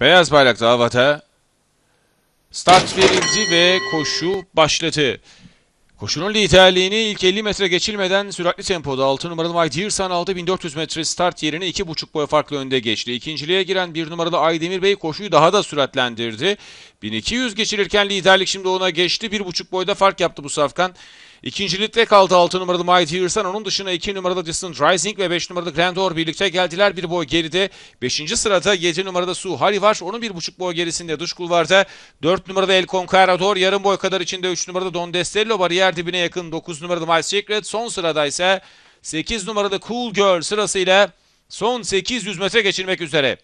Beyaz bayrak davata. Start verildi ve koşu başladı. Koşunun liderliğini ilk 50 metre geçilmeden süratli tempoda 6 numaralı My Dearsan aldı. 1400 metre start yerine 2,5 boy farklı önde geçti. İkinciliğe giren 1 numaralı Aydemir Bey koşuyu daha da süratlendirdi. 1200 geçirirken liderlik şimdi ona geçti. 1,5 boyda fark yaptı bu safkan. İkincilikte kaldı 6 numaralı Mighty Hırsan. Onun dışına 2 numaralı Distant Rising ve 5 numaralı Grand Or birlikte geldiler. Bir boy geride. 5. sırada 7 numarada Su Hali var. Onun 1,5 boy gerisinde dış kulvarda. 4 numaralı El Conquerador. Yarım boy kadar içinde 3 numarada Don Destello bariyer dibine yakın. 9 numaralı My Secret. Son sırada ise 8 numaralı Cool Girl sırasıyla son 800 metre geçirmek üzere.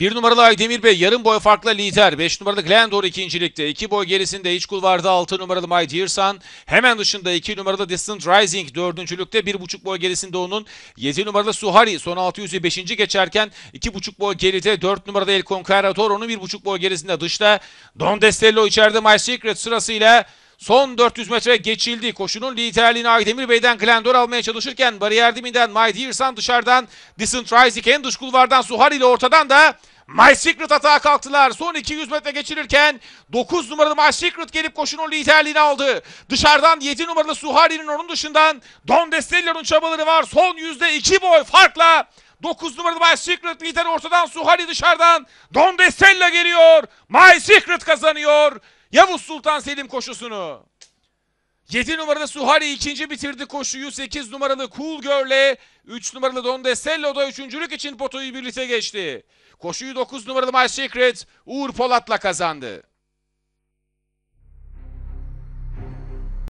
1 numaralı Aydemir Bey yarım boy farkla lider. 5 numaralı Glendor ikincilikte. 2 iki boy gerisinde iç kulvarda 6 numaralı My Dear Son. Hemen dışında 2 numaralı Distant Rising dördüncülükte. 1,5 boy gerisinde onun. 7 numaralı Suhari son 600'ü 5. geçerken 2,5 boy geride 4 numaralı El Conquistador onun 1,5 boy gerisinde dışta. Don Destello içeride My Secret sırasıyla Son 400 metre geçildi. Koşunun liderliğini Aydemir Bey'den Glendor almaya çalışırken bariyer dibinden My Dear Son dışarıdan Distant Rising en dış kulvardan Suhari ile ortadan da My Secret atağa kalktılar. Son 200 metre geçirirken 9 numaralı My Secret gelip koşunun liderliğini aldı. Dışarıdan 7 numaralı Suhari'nin onun dışından Don Desteller'ın çabaları var. Son yüzde 2 boy farkla 9 numaralı My Secret lider ortadan Suhari dışarıdan Don Destella geliyor. My Secret kazanıyor. Yavuz Sultan Selim koşusunu. 7 numaralı Suhari ikinci bitirdi koşuyu. 8 numaralı Cool Girl'le 3 numaralı Donde Decello da üçüncülük için potoyu birlikte geçti. Koşuyu 9 numaralı My Secret Uğur Polat'la kazandı.